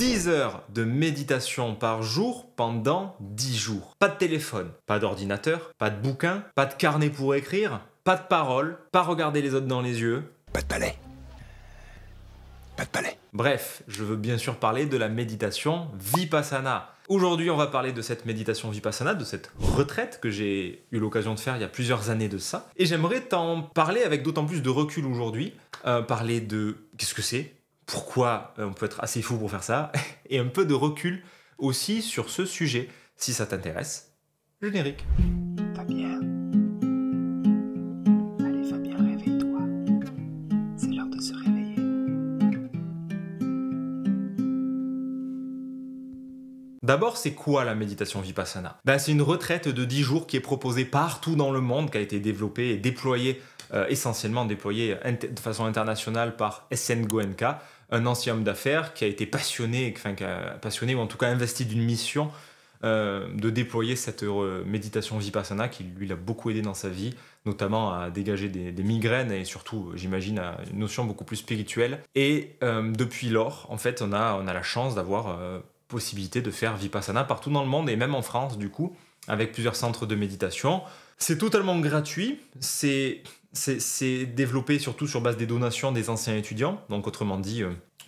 10 heures de méditation par jour pendant 10 jours. Pas de téléphone, pas d'ordinateur, pas de bouquin, pas de carnet pour écrire, pas de parole, pas regarder les autres dans les yeux. Pas de palais. Pas de palais. Bref, je veux bien sûr parler de la méditation vipassana. Aujourd'hui, on va parler de cette méditation vipassana, de cette retraite que j'ai eu l'occasion de faire il y a plusieurs années de ça. Et j'aimerais t'en parler avec d'autant plus de recul aujourd'hui. Euh, parler de qu'est-ce que c'est, pourquoi euh, on peut être assez fou pour faire ça, et un peu de recul aussi sur ce sujet, si ça t'intéresse. Générique. Fabien. Allez Fabien, réveille-toi. C'est l'heure de se réveiller. D'abord, c'est quoi la méditation vipassana ben, C'est une retraite de 10 jours qui est proposée partout dans le monde, qui a été développée et déployée euh, essentiellement déployée de façon internationale par SN Goenka, un ancien homme d'affaires qui a été passionné, passionné ou en tout cas investi d'une mission euh, de déployer cette méditation vipassana qui lui a beaucoup aidé dans sa vie, notamment à dégager des, migraines et surtout, j'imagine, à une notion beaucoup plus spirituelle. Et euh, depuis lors, en fait, on a, on a la chance d'avoir euh, possibilité de faire vipassana partout dans le monde et même en France, du coup, avec plusieurs centres de méditation. C'est totalement gratuit, c'est développé surtout sur base des donations des anciens étudiants, donc autrement dit,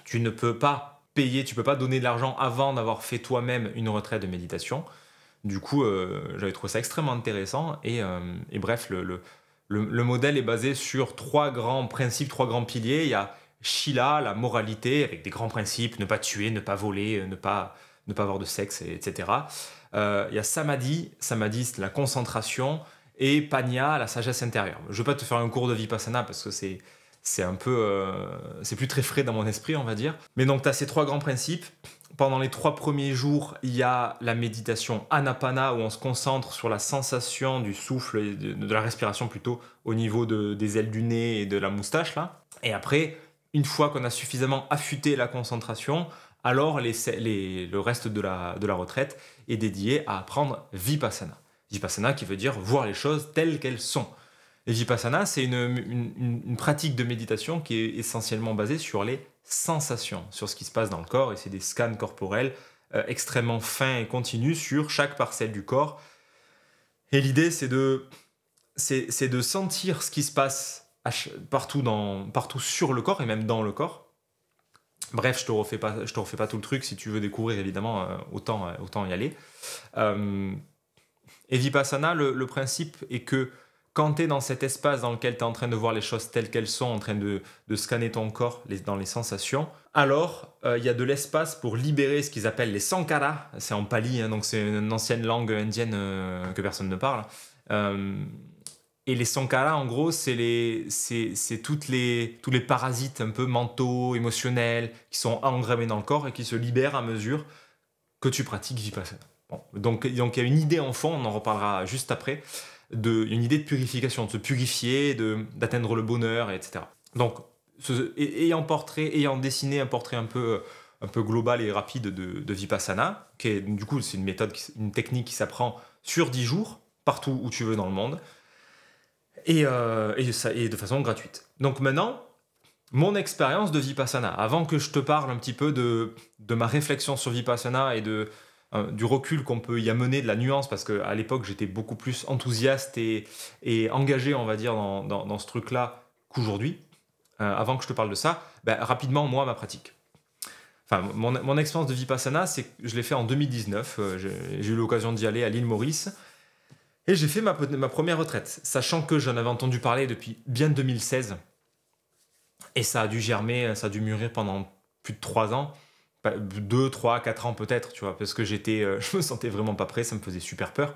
tu ne peux pas payer, tu ne peux pas donner de l'argent avant d'avoir fait toi-même une retraite de méditation. Du coup, euh, j'avais trouvé ça extrêmement intéressant. Et, euh, bref, le, modèle est basé sur trois grands principes, trois grands piliers. Il y a Shila, la moralité, avec des grands principes, ne pas tuer, ne pas voler, euh, ne pas, avoir de sexe, etc. il y a Samadhi, Samadhi la concentration, et Panya, la sagesse intérieure. Je ne vais pas te faire un cours de Vipassana parce que c'est c'est un peu. Euh, c'est plus très frais dans mon esprit, on va dire. Mais donc, tu as ces trois grands principes. Pendant les trois premiers jours, il y a la méditation anapana où on se concentre sur la sensation du souffle, de, la respiration plutôt, au niveau des ailes du nez et de la moustache là. Et après, une fois qu'on a suffisamment affûté la concentration, alors le reste de la, de la retraite est dédié à apprendre vipassana. Vipassana qui veut dire voir les choses telles qu'elles sont. Et Vipassana, c'est une, une, pratique de méditation qui est essentiellement basée sur les sensations, sur ce qui se passe dans le corps, et c'est des scans corporels euh, extrêmement fins et continus sur chaque parcelle du corps. Et l'idée, c'est de, c'est, de sentir ce qui se passe partout, dans, partout sur le corps et même dans le corps. Bref, je te refais pas, je te refais pas tout le truc. Si tu veux découvrir, évidemment, euh, autant, euh, autant y aller. et Vipassana, le, principe est que quand tu es dans cet espace dans lequel tu es en train de voir les choses telles qu'elles sont, en train de, scanner ton corps dans les sensations, alors euh, il y a de l'espace pour libérer ce qu'ils appellent les sankaras. C'est en pali, hein, donc c'est une ancienne langue indienne euh, que personne ne parle. Euh, et les sankaras, en gros, c'est les, toutes les, tous les parasites un peu mentaux, émotionnels, qui sont engrammés dans le corps et qui se libèrent à mesure que tu pratiques vipassana. Donc, donc il y a une idée en fond, on en reparlera juste après de, une idée de purification, de se purifier, d'atteindre le bonheur, etc. Donc, ce, ayant, portrait, ayant dessiné un portrait un peu, un peu global et rapide de, Vipassana, qui est, du coup, c'est une méthode, une technique qui s'apprend sur 10 jours, partout où tu veux dans le monde, et, euh, ça, de façon gratuite. Donc maintenant, mon expérience de Vipassana, avant que je te parle un petit peu de ma réflexion sur Vipassana et de, du recul qu'on peut y amener, de la nuance, parce qu'à l'époque, j'étais beaucoup plus enthousiaste et, engagé, on va dire, dans, ce truc-là qu'aujourd'hui. Euh, avant que je te parle de ça, ben, rapidement, moi, ma pratique. Enfin, mon, expérience de Vipassana, c'est que je l'ai fait en 2019. Euh, j'ai eu l'occasion d'y aller à l'île Maurice. Et j'ai fait ma, ma, première retraite, sachant que j'en avais entendu parler depuis bien 2016. Et ça a dû germer, ça a dû mûrir pendant plus de trois ans. 2, 3, 4 ans peut-être, tu vois, parce que j'étais, euh, je me sentais vraiment pas prêt, ça me faisait super peur.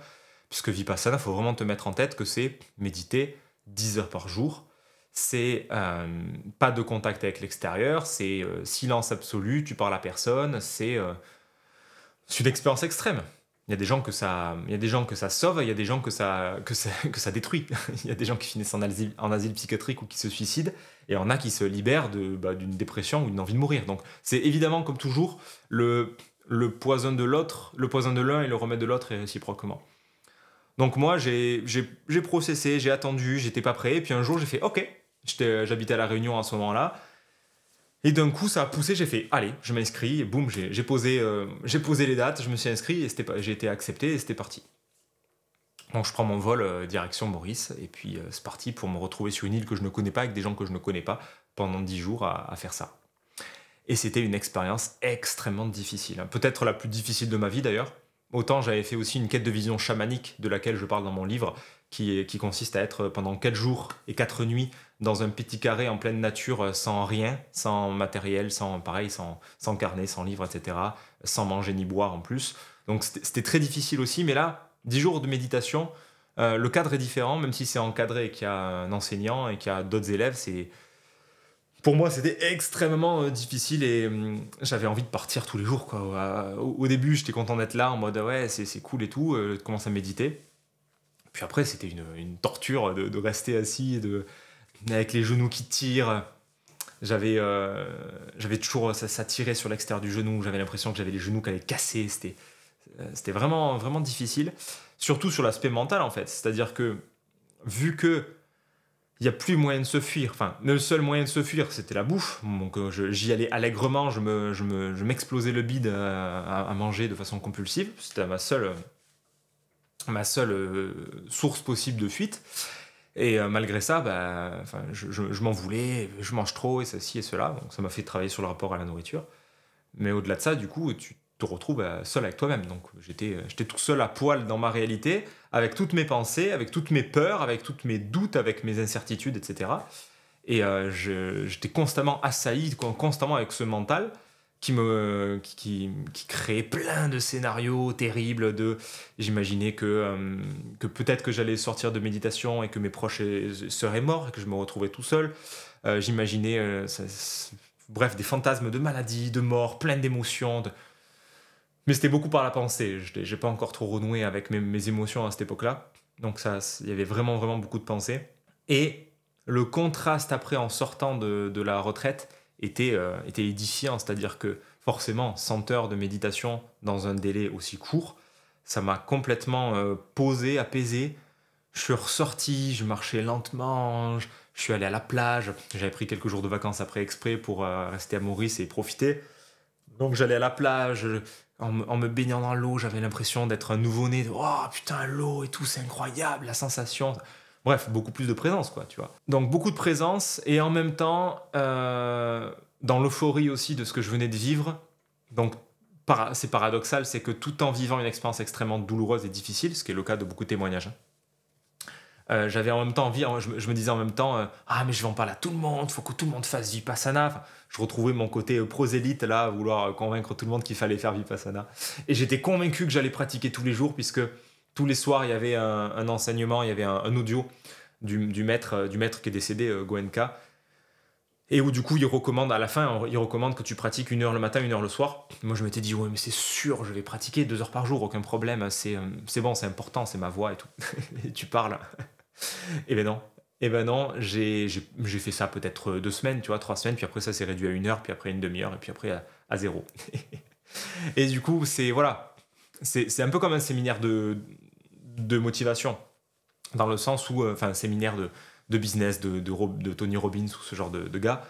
Puisque Vipassana, faut vraiment te mettre en tête que c'est méditer 10 heures par jour, c'est euh, pas de contact avec l'extérieur, c'est euh, silence absolu, tu parles à personne, c'est une expérience extrême il y a des gens que ça il y des gens que ça sauve il y a des gens que ça que ça, détruit il y a des gens qui finissent en asile, psychiatrique ou qui se suicident et il y en a qui se libèrent de bah, d'une dépression ou d'une envie de mourir donc c'est évidemment comme toujours le le poison de l'autre le poison de l'un et le remède de l'autre et réciproquement donc moi j'ai processé j'ai attendu j'étais pas prêt et puis un jour j'ai fait ok j'habitais à la Réunion à ce moment là et d'un coup, ça a poussé, j'ai fait, allez, je m'inscris, et boum, j'ai posé, euh, posé les dates, je me suis inscrit, et j'ai été accepté, et c'était parti. Donc je prends mon vol euh, direction Maurice, et puis euh, c'est parti pour me retrouver sur une île que je ne connais pas, avec des gens que je ne connais pas, pendant dix jours à, faire ça. Et c'était une expérience extrêmement difficile, hein. peut-être la plus difficile de ma vie d'ailleurs. Autant j'avais fait aussi une quête de vision chamanique, de laquelle je parle dans mon livre, qui, qui consiste à être pendant quatre jours et quatre nuits dans un petit carré en pleine nature euh, sans rien, sans matériel, sans pareil, sans, carnet, sans livre, etc., sans manger ni boire en plus. Donc c'était très difficile aussi, mais là, dix jours de méditation, euh, le cadre est différent, même si c'est encadré et qu'il y a un enseignant et qu'il y a d'autres élèves, c'est... Pour moi, c'était extrêmement euh, difficile et hum, j'avais envie de partir tous les jours. Quoi. Au, début, j'étais content d'être là en mode ouais, c'est cool et tout, je commence à méditer. Puis après, c'était une, torture de, de, rester assis et de, avec les genoux qui tirent. J'avais, euh, toujours euh, ça, tirait sur l'extérieur du genou. J'avais l'impression que j'avais les genoux qui allaient casser. C'était, euh, vraiment, vraiment difficile. Surtout sur l'aspect mental en fait. C'est-à-dire que vu que il n'y a plus moyen de se fuir. Enfin, le seul moyen de se fuir, c'était la bouffe. Donc j'y allais allègrement, je, m'explosais le bide à, manger de façon compulsive. C'était ma seule, ma seule source possible de fuite. Et euh, malgré ça, bah, je, m'en voulais, je mange trop et ceci et cela. Donc ça m'a fait travailler sur le rapport à la nourriture. Mais au-delà de ça, du coup, tu te retrouves bah, seul avec toi-même. Donc j'étais, euh, j'étais tout seul à poil dans ma réalité, avec toutes mes pensées, avec toutes mes peurs, avec tous mes doutes, avec mes incertitudes, etc. Et euh, j'étais constamment assailli, constamment avec ce mental qui me qui, qui, créait plein de scénarios terribles de j'imaginais que euh, que peut-être que j'allais sortir de méditation et que mes proches seraient morts et que je me retrouvais tout seul euh, j'imaginais euh, bref des fantasmes de maladie de mort plein d'émotions de... mais c'était beaucoup par la pensée Je n'ai pas encore trop renoué avec mes, mes émotions à cette époque là donc ça il y avait vraiment vraiment beaucoup de pensées et le contraste après en sortant de, de la retraite euh, était, édifiant. C'est-à-dire que forcément, 100 heures de méditation dans un délai aussi court, ça m'a complètement euh, posé, apaisé. Je suis ressorti, je marchais lentement, je, suis allé à la plage. J'avais pris quelques jours de vacances après exprès pour euh, rester à Maurice et profiter. Donc j'allais à la plage, en, me baignant dans l'eau, j'avais l'impression d'être un nouveau-né. oh putain, l'eau et tout, c'est incroyable, la sensation. Bref, beaucoup plus de présence, quoi, tu vois. Donc beaucoup de présence et en même temps, euh, dans l'euphorie aussi de ce que je venais de vivre. Donc c'est paradoxal, c'est que tout en vivant une expérience extrêmement douloureuse et difficile, ce qui est le cas de beaucoup de témoignages, hein, euh, j'avais en même temps envie, je, me disais en même temps, euh, ah mais je vais en parler à tout le monde, faut que tout le monde fasse Vipassana. Enfin, je retrouvais mon côté prosélyte là, à vouloir convaincre tout le monde qu'il fallait faire Vipassana. Et j'étais convaincu que j'allais pratiquer tous les jours puisque tous les soirs, il y avait un, enseignement, il y avait un, audio du, maître, euh, du maître qui est décédé, euh, Goenka, et où du coup, il recommande, à la fin, il recommande que tu pratiques une heure le matin, une heure le soir. Moi, je m'étais dit, ouais, mais c'est sûr, je vais pratiquer deux heures par jour, aucun problème, hein, euh, c'est bon, c'est important, c'est ma voix et tout. tu parles. et eh ben non. Et eh ben non, j'ai fait ça peut-être deux semaines, tu vois, trois semaines, puis après ça s'est réduit à une heure, puis après une demi-heure, et puis après à, à zéro. et du coup, c'est voilà, c'est un peu comme un séminaire de, de motivation. Dans le sens où, euh, enfin, séminaire de, de business, de, de, Tony Robbins ou ce genre de, gars,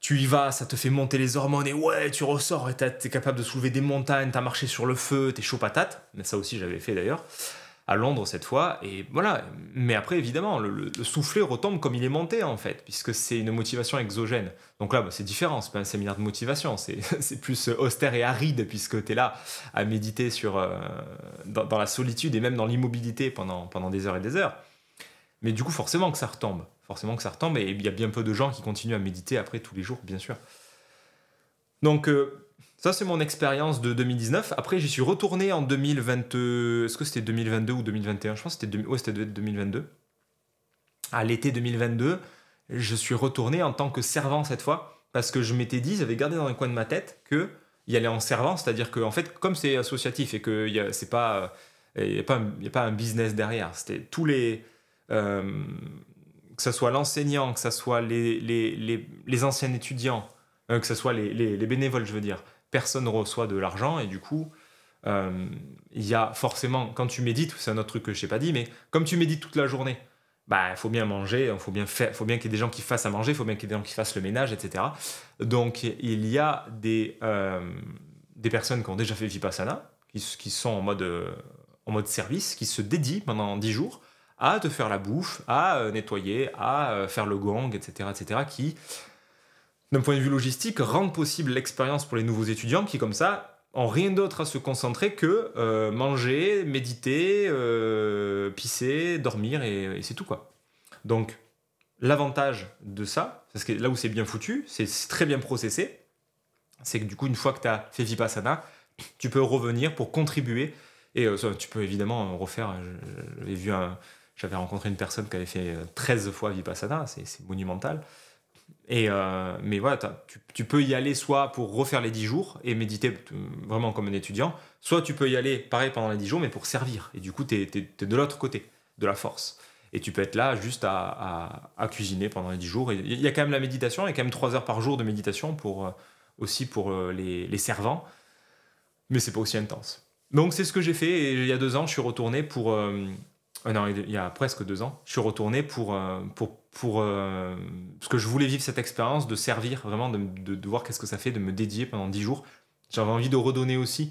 tu y vas, ça te fait monter les hormones et ouais, tu ressors et t'es capable de soulever des montagnes, t'as marché sur le feu, t'es chaud patate. Mais ça aussi, j'avais fait d'ailleurs à Londres cette fois. Et voilà. Mais après, évidemment, le, soufflet retombe comme il est monté, en fait, puisque c'est une motivation exogène. Donc là, bah, c'est différent, c'est pas un séminaire de motivation, c'est plus euh, austère et aride, puisque tu es là à méditer sur, euh, dans, la solitude et même dans l'immobilité pendant, des heures et des heures. Mais du coup, forcément que ça retombe. Forcément que ça retombe, et il y a bien peu de gens qui continuent à méditer après tous les jours, bien sûr. Donc, euh, ça, c'est mon expérience de 2019. Après, j'y suis retourné en 2022. Est-ce que c'était 2022 ou 2021 Je pense que c'était de... ouais, 2022. À l'été 2022, je suis retourné en tant que servant cette fois. Parce que je m'étais dit, j'avais gardé dans un coin de ma tête que y allait en servant. C'est-à-dire qu'en fait, comme c'est associatif et que c'est pas. n'y euh, a, a, pas un business derrière. C'était tous les. Euh, que ce soit l'enseignant, que ce soit les, les, les, anciens étudiants, euh, que ce soit les bénévoles, je veux dire, personne reçoit de l'argent et du coup, euh, il y a forcément, quand tu médites, c'est un autre truc que je sais pas dit, mais comme tu médites toute la journée, bah, il faut bien manger, faut bien faire, faut bien qu'il y ait des gens qui fassent à manger, il faut bien qu'il y ait des gens qui fassent le ménage, etc. Donc il y a euh, des, personnes qui ont déjà fait Vipassana, qui, sont en mode, euh, en mode service, qui se dédient pendant 10 jours à te faire la bouffe, à nettoyer, à faire le gong, etc., etc., qui d'un point de vue logistique, rendre possible l'expérience pour les nouveaux étudiants qui, comme ça, ont rien d'autre à se concentrer que euh, manger, méditer, euh, pisser, dormir, et, c'est tout, quoi. Donc, l'avantage de ça, parce que là où c'est bien foutu, c'est très bien processé, c'est que du coup, une fois que tu as fait Vipassana, tu peux revenir pour contribuer. Et euh, tu peux évidemment refaire. J'avais vu J'avais rencontré une personne qui avait fait 13 fois Vipassana, c'est monumental. Et euh, mais voilà, tu, peux y aller soit pour refaire les 10 jours et méditer euh, vraiment comme un étudiant, soit tu peux y aller pareil pendant les dix jours, mais pour servir. Et du coup, tu es, de l'autre côté de la force. Et tu peux être là juste à, cuisiner pendant les dix jours. Il y a quand même la méditation, il y a quand même 3 heures par jour de méditation pour, euh, aussi pour les, servants, mais c'est pas aussi intense. Donc c'est ce que j'ai fait et il y a deux ans, je suis retourné pour, ah non, il y a presque deux ans, je suis retourné pour, euh, pour, pour euh, parce que je voulais vivre cette expérience de servir, vraiment de, de, voir qu'est-ce que ça fait de me dédier pendant dix jours. J'avais envie de redonner aussi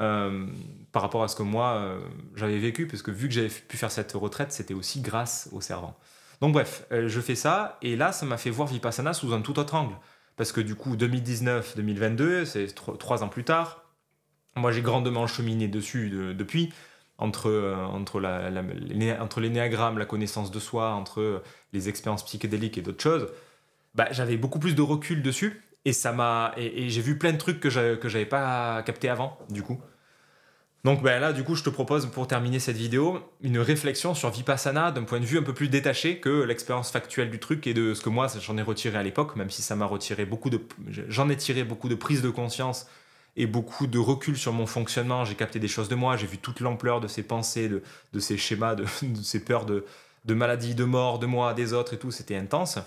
euh, par rapport à ce que moi j'avais vécu, parce que vu que j'avais pu faire cette retraite, c'était aussi grâce aux servants. Donc bref, je fais ça, et là, ça m'a fait voir Vipassana sous un tout autre angle. Parce que du coup, 2019-2022, c'est trois ans plus tard, moi j'ai grandement cheminé dessus depuis entre, euh, entre, la, l'énéagramme, la connaissance de soi, entre euh, les expériences psychédéliques et d'autres choses, bah, j'avais beaucoup plus de recul dessus et ça m'a et, j'ai vu plein de trucs que je que pas capté avant du coup. Donc bah, là du coup je te propose pour terminer cette vidéo une réflexion sur Vipassana d'un point de vue un peu plus détaché que l'expérience factuelle du truc et de ce que moi j'en ai retiré à l'époque même si ça m'a retiré beaucoup de j'en ai tiré beaucoup de prises de conscience et beaucoup de recul sur mon fonctionnement. J'ai capté des choses de moi, j'ai vu toute l'ampleur de ces pensées, de, de ces schémas, de, ces peurs de, de, maladie, de mort, de moi, des autres et tout. C'était intense.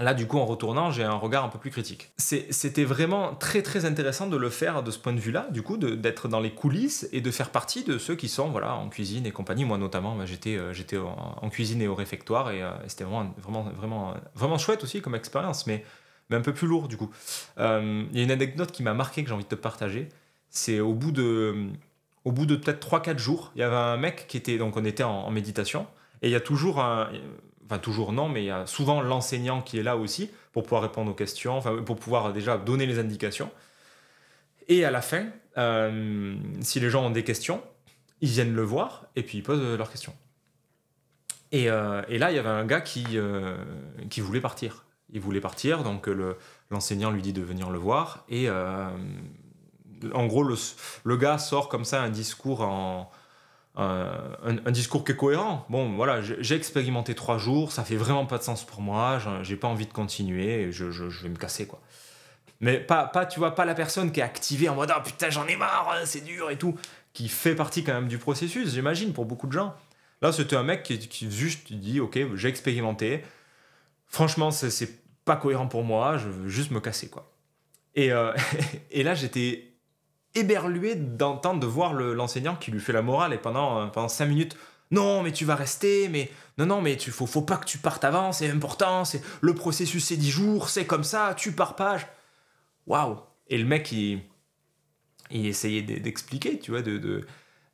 Là, du coup, en retournant, j'ai un regard un peu plus critique. C'était vraiment très très intéressant de le faire de ce point de vue-là, du coup, d'être dans les coulisses et de faire partie de ceux qui sont voilà en cuisine et compagnie. Moi, notamment, bah, j'étais euh, j'étais en, cuisine et au réfectoire et, euh, c'était vraiment vraiment vraiment euh, vraiment chouette aussi comme expérience. Mais mais un peu plus lourd du coup. Euh, il y a une anecdote qui m'a marqué que j'ai envie de te partager. C'est au bout de, au bout de peut-être 3-4 jours, il y avait un mec qui était, donc on était en, méditation, et il y a toujours un, enfin toujours non, mais il y a souvent l'enseignant qui est là aussi pour pouvoir répondre aux questions, enfin, pour pouvoir déjà donner les indications. Et à la fin, euh, si les gens ont des questions, ils viennent le voir et puis ils posent euh, leurs questions. Et, là, il y avait un gars qui, qui voulait partir il voulait partir, donc euh, l'enseignant lui dit de venir le voir. Et euh, en gros, le, gars sort comme ça un discours en, euh, un, discours qui est cohérent. Bon, voilà, j'ai expérimenté trois jours, ça fait vraiment pas de sens pour moi, j'ai pas envie de continuer, je, vais me casser, quoi. Mais pas, pas, tu vois, pas la personne qui est activée en mode Ah putain, j'en ai marre, c'est dur et tout, qui fait partie quand même du processus, j'imagine, pour beaucoup de gens. Là, c'était un mec qui, qui juste dit Ok, j'ai expérimenté. Franchement, c'est pas cohérent pour moi, je veux juste me casser, quoi. Et, euh, et là, j'étais éberlué d'entendre, de voir l'enseignant qui lui fait la morale et pendant, euh, pendant 5 minutes, non, mais tu vas rester, mais non, non, mais tu faut, faut pas que tu partes avant, c'est important, c'est le processus, c'est dix jours, c'est comme ça, tu pars pas. Waouh! Et le mec, il, il essayait d'expliquer, tu vois, de, de,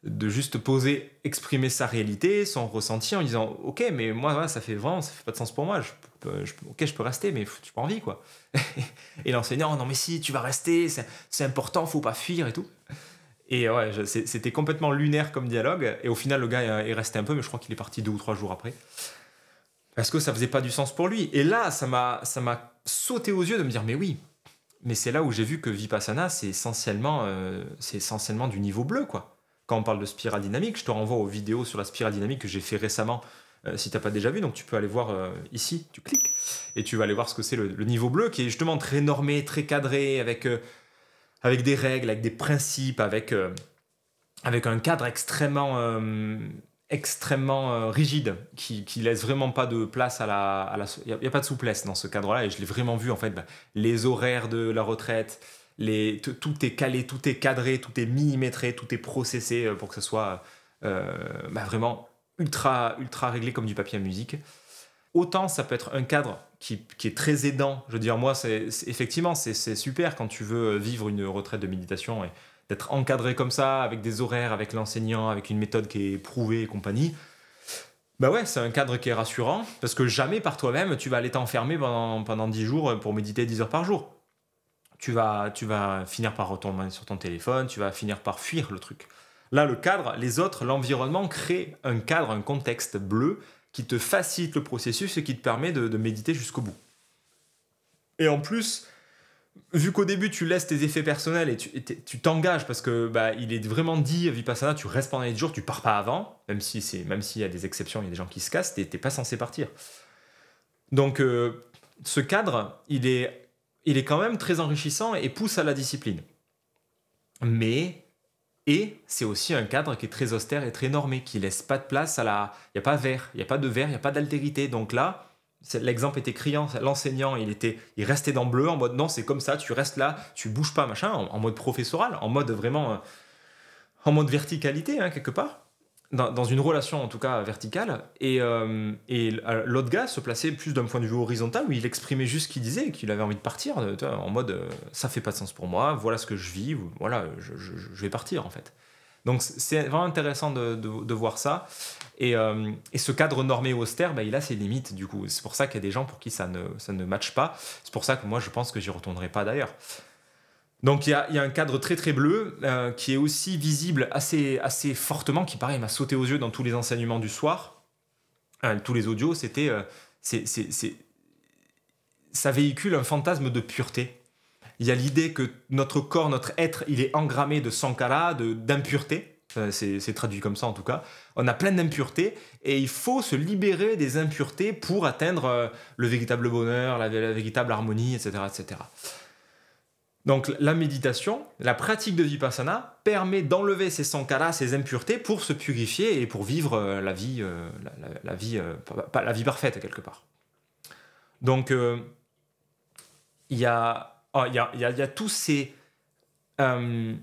de, juste poser, exprimer sa réalité, son ressenti en disant, ok, mais moi, ça fait vraiment, ça fait pas de sens pour moi, je, ok, je peux rester, mais tu pas envie, quoi. et l'enseignant, non, mais si, tu vas rester, c'est important, faut pas fuir et tout. Et ouais, c'était complètement lunaire comme dialogue. Et au final, le gars est resté un peu, mais je crois qu'il est parti deux ou trois jours après. Parce que ça faisait pas du sens pour lui. Et là, ça m'a sauté aux yeux de me dire, mais oui. Mais c'est là où j'ai vu que Vipassana, c'est essentiellement, euh, c'est essentiellement du niveau bleu, quoi. Quand on parle de spirale dynamique, je te renvoie aux vidéos sur la spirale dynamique que j'ai fait récemment euh, si tu n'as pas déjà vu. Donc tu peux aller voir euh, ici, tu cliques et tu vas aller voir ce que c'est le, niveau bleu qui est justement très normé, très cadré, avec, euh, avec des règles, avec des principes, avec, avec un cadre extrêmement extrêmement rigide, qui, qui, laisse vraiment pas de place à la... Il n'y a, pas de souplesse dans ce cadre-là, et je l'ai vraiment vu, en fait, bah, les horaires de la retraite, les, tout est calé, tout est cadré, tout est millimétré, tout est processé pour que ce soit bah, vraiment ultra, réglé comme du papier à musique. Autant ça peut être un cadre qui, est très aidant. Je veux dire, moi, c'est effectivement, c'est super quand tu veux vivre une retraite de méditation et d'être encadré comme ça, avec des horaires, avec l'enseignant, avec une méthode qui est prouvée et compagnie. Bah ouais, c'est un cadre qui est rassurant, parce que jamais par toi-même, tu vas aller t'enfermer pendant, pendant 10 jours pour méditer 10 heures par jour. Tu vas, tu vas finir par retomber sur ton téléphone, tu vas finir par fuir le truc. Là, le cadre, les autres, l'environnement crée un cadre, un contexte bleu qui te facilite le processus et qui te permet de, méditer jusqu'au bout. Et en plus, vu qu'au début tu laisses tes effets personnels et tu t'engages parce que bah, il est vraiment dit Vipassana, tu restes pendant les jours, tu pars pas avant, même si c'est même s'il y a des exceptions, il y a des gens qui se cassent, t'es pas censé partir. Donc euh, ce cadre, il est il est quand même très enrichissant et pousse à la discipline. Mais et c'est aussi un cadre qui est très austère et très normé, qui laisse pas de place à la. Il n'y a pas vert, il a pas de vert, il n'y a pas d'altérité. Donc là, l'exemple était criant. L'enseignant, il était, il restait dans bleu en mode non, c'est comme ça, tu restes là, tu bouges pas, machin, en, mode professoral, en mode vraiment. Euh, en mode verticalité, hein, quelque part dans, une relation en tout cas verticale, et, euh, et euh, l'autre gars se plaçait plus d'un point de vue horizontal où il exprimait juste ce qu'il disait, qu'il avait envie de partir, en mode euh, ça fait pas de sens pour moi, voilà ce que je vis, voilà, je, vais partir en fait. Donc c'est vraiment intéressant de, de, voir ça. Et, et ce cadre normé austère, bah, il a ses limites du coup. C'est pour ça qu'il y a des gens pour qui ça ne, ça ne matche pas. C'est pour ça que moi je pense que j'y retournerai pas d'ailleurs. Donc il y a, un cadre très très bleu euh, qui est aussi visible assez, assez fortement, qui pareil m'a sauté aux yeux dans tous les enseignements du soir, euh, tous les audios, c'était... Euh, ça véhicule un fantasme de pureté. Il y a l'idée que notre corps, notre être, il est engrammé de sankara, d'impureté. C'est, traduit comme ça en tout cas. On a plein d'impuretés et il faut se libérer des impuretés pour atteindre le véritable bonheur, la, la véritable harmonie, etc. etc. Donc la méditation, la pratique de vipassana permet d'enlever ces sankaras, ces impuretés pour se purifier et pour vivre euh, la vie, euh, la, vie, euh, pas, la vie parfaite quelque part. Donc il y, a, oh, y, a, y, a, tous ces même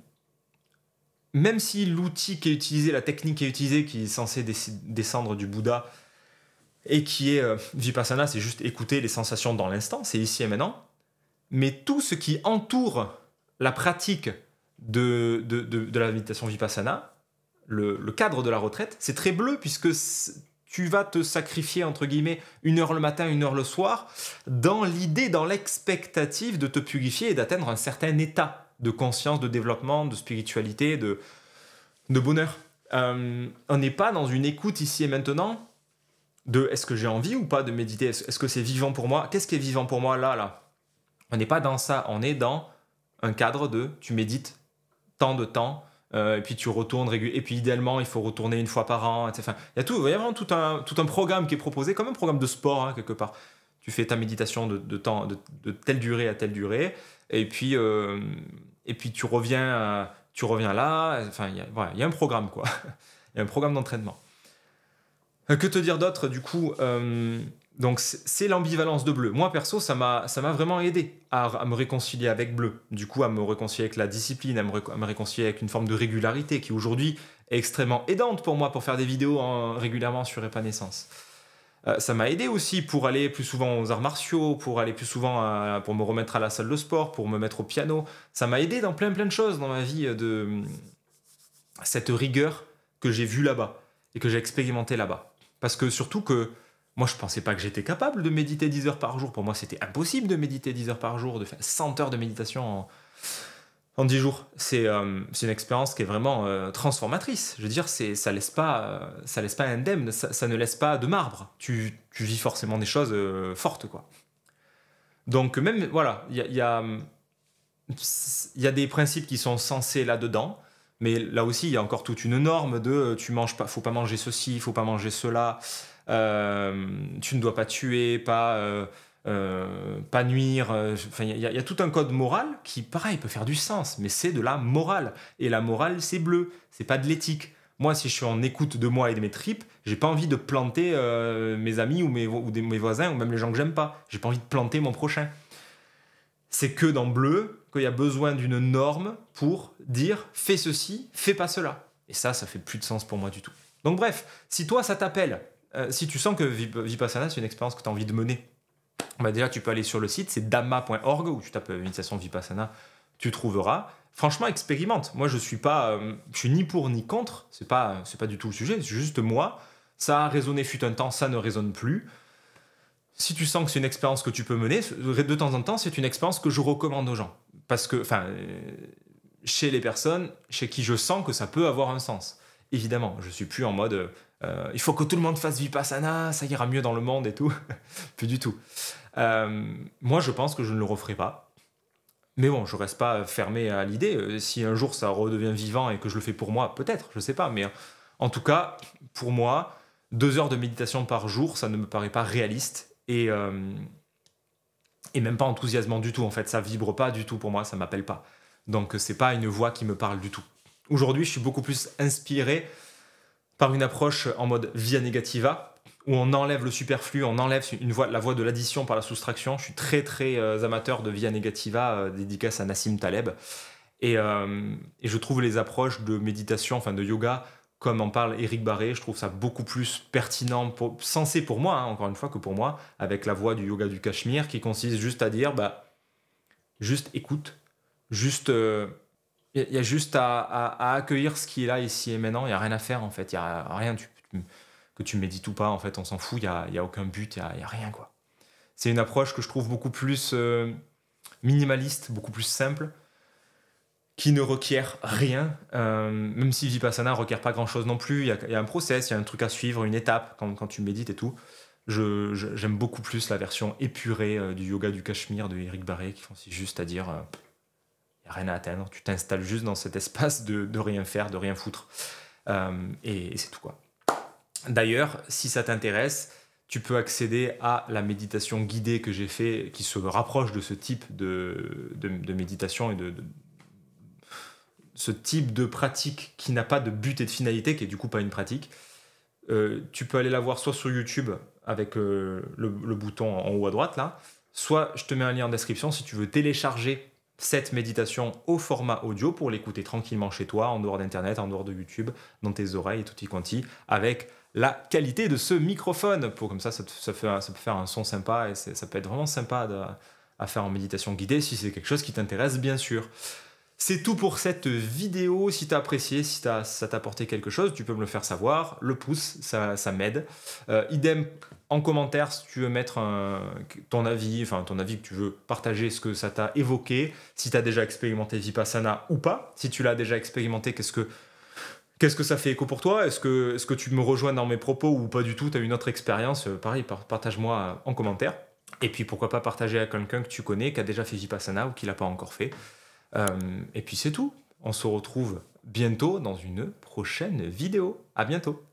si l'outil qui est utilisé, la technique qui est utilisée, qui est censée descendre du Bouddha, et qui est Vipassana, c'est juste écouter les sensations dans l'instant, c'est ici et maintenant, mais tout ce qui entoure la pratique de, de, la méditation vipassana, le, cadre de la retraite, c'est très bleu puisque tu vas te sacrifier, entre guillemets, une heure le matin, une heure le soir, dans l'idée, dans l'expectative de te purifier et d'atteindre un certain état de conscience, de développement, de spiritualité, de, bonheur. Euh, on n'est pas dans une écoute ici et maintenant de est-ce que j'ai envie ou pas de méditer, est-ce que c'est vivant pour moi, qu'est-ce qui est vivant pour moi là, là, on n'est pas dans ça, on est dans un cadre de tu médites tant de temps, euh, et puis tu retournes régulièrement, et puis idéalement il faut retourner une fois par an, etc. Il y a, il vraiment tout un, tout un programme qui est proposé, comme un programme de sport hein, quelque part. Tu fais ta méditation de, temps, de, telle durée à telle durée, et puis, euh, et puis tu, reviens, tu reviens là, enfin il y, a, voilà, y a un programme quoi, il y a un programme d'entraînement. Euh, que te dire d'autre du coup donc c'est l'ambivalence de bleu. Moi perso, ça m'a vraiment aidé à, me réconcilier avec bleu. Du coup, à me réconcilier avec la discipline, à me, réconcilier avec une forme de régularité qui aujourd'hui est extrêmement aidante pour moi pour faire des vidéos régulièrement sur Epanescence. Euh, ça m'a aidé aussi pour aller plus souvent aux arts martiaux, pour aller plus souvent pour me remettre à la salle de sport, pour me mettre au piano. Ça m'a aidé dans plein plein de choses dans ma vie euh, de cette rigueur que j'ai vue là-bas et que j'ai expérimenté là-bas. Parce que surtout que moi, je pensais pas que j'étais capable de méditer 10 heures par jour. Pour moi, c'était impossible de méditer 10 heures par jour, de faire 100 heures de méditation en, en 10 jours. Euh, c'est une expérience qui est vraiment euh, transformatrice. Je veux dire, ça laisse pas, euh, ça laisse pas indemne, ça, ne laisse pas de marbre. Tu, tu vis forcément des choses fortes, quoi. Donc même, voilà, il y a, y, a, y a, des principes qui sont censés là-dedans, mais là aussi, il y a encore toute une norme de tu manges pas, faut pas manger ceci, faut pas manger cela. Euh, tu ne dois pas tuer, pas... Euh, euh, pas nuire. Enfin, il y, a tout un code moral qui, pareil, peut faire du sens, mais c'est de la morale. Et la morale, c'est bleu, c'est pas de l'éthique. Moi, si je suis en écoute de moi et de mes tripes, j'ai pas envie de planter mes amis ou, mes, mes voisins ou même les gens que j'aime pas. J'ai pas envie de planter mon prochain. C'est que dans bleu qu'il y a besoin d'une norme pour dire fais ceci, fais pas cela. Et ça, ça fait plus de sens pour moi du tout. Donc bref, si toi ça t'appelle euh, si tu sens que Vipassana, c'est une expérience que tu as envie de mener, bah déjà, tu peux aller sur le site, c'est dama.org, où tu tapes session euh, Vipassana, tu trouveras. Franchement, expérimente. Moi, je suis pas, euh, suis ni pour ni contre. C'est pas, c'est pas du tout le sujet. C'est juste moi. Ça a résonné fut un temps, ça ne résonne plus. Si tu sens que c'est une expérience que tu peux mener, de temps en temps, c'est une expérience que je recommande aux gens. Parce que, enfin, chez les personnes chez qui je sens que ça peut avoir un sens. Évidemment, je suis plus en mode euh, il faut que tout le monde fasse Vipassana, ça ira mieux dans le monde et tout. Plus du tout. Euh, moi, je pense que je ne le referai pas. Mais bon, je reste pas fermé à l'idée. Euh, si un jour ça redevient vivant et que je le fais pour moi, peut-être, je sais pas. Mais en tout cas, pour moi, deux heures de méditation par jour, ça ne me paraît pas réaliste et, et même pas enthousiasmant du tout. En fait, ça vibre pas du tout pour moi, ça m'appelle pas. Donc, c'est pas une voix qui me parle du tout. Aujourd'hui, je suis beaucoup plus inspiré par une approche en mode via negativa, où on enlève le superflu, on enlève une voie, la voie de l'addition par la soustraction. Je suis très très euh, amateur de via negativa, euh, dédicace à Nassim Taleb. Euh, et, je trouve les approches de méditation, enfin de yoga, comme en parle Eric Barré, je trouve ça beaucoup plus pertinent, pour, sensé pour moi, hein, encore une fois, que pour moi, avec la voie du yoga du Cachemire, qui consiste juste à dire, bah, juste écoute, juste il y a juste à, accueillir ce qui est là, ici et maintenant. Il n'y a rien à faire, en fait. Il n'y a rien que tu médites ou pas, en fait. On s'en fout. Il n'y a, a, aucun but. Il n'y a, rien, quoi. C'est une approche que je trouve beaucoup plus euh, minimaliste, beaucoup plus simple, qui ne requiert rien. Euh, même si Vipassana ne requiert pas grand-chose non plus. Il y, a, un process, il y a un truc à suivre, une étape quand, tu médites et tout. J'aime je, beaucoup plus la version épurée euh, du yoga du Cachemire de Eric Barré, qui consiste juste à dire n'y rien à atteindre. Tu t'installes juste dans cet espace de, rien faire, de rien foutre. Euh, et, c'est tout quoi. D'ailleurs, si ça t'intéresse, tu peux accéder à la méditation guidée que j'ai fait, qui se rapproche de ce type de, méditation et de, ce type de pratique qui n'a pas de but et de finalité, qui est du coup pas une pratique. Euh, tu peux aller la voir soit sur YouTube avec euh, le, le, bouton en haut à droite là, soit je te mets un lien en description si tu veux télécharger cette méditation au format audio pour l'écouter tranquillement chez toi, en dehors d'Internet, en dehors de YouTube, dans tes oreilles et tout y quanti, avec la qualité de ce microphone. Pour, comme ça, ça, ça peut faire un son sympa et ça peut être vraiment sympa à faire en méditation guidée si c'est quelque chose qui t'intéresse, bien sûr. C'est tout pour cette vidéo. Si t'as apprécié, si ça t'a apporté quelque chose, tu peux me le faire savoir. Le pouce, ça, m'aide. Euh, idem en commentaire si tu veux mettre ton avis, enfin ton avis que tu veux partager, ce que ça t'a évoqué, si t'as déjà expérimenté Vipassana ou pas. Si tu l'as déjà expérimenté, qu'est-ce que Qu'est-ce que ça fait écho pour toi Est-ce que, est que tu me rejoins dans mes propos ou pas du tout Tu as une autre expérience euh, Pareil, partage-moi euh, en commentaire. Et puis pourquoi pas partager à quelqu'un que tu connais, qui a déjà fait Vipassana ou qui l'a pas encore fait. Euh, et puis c'est tout. On se retrouve bientôt dans une prochaine vidéo. À bientôt.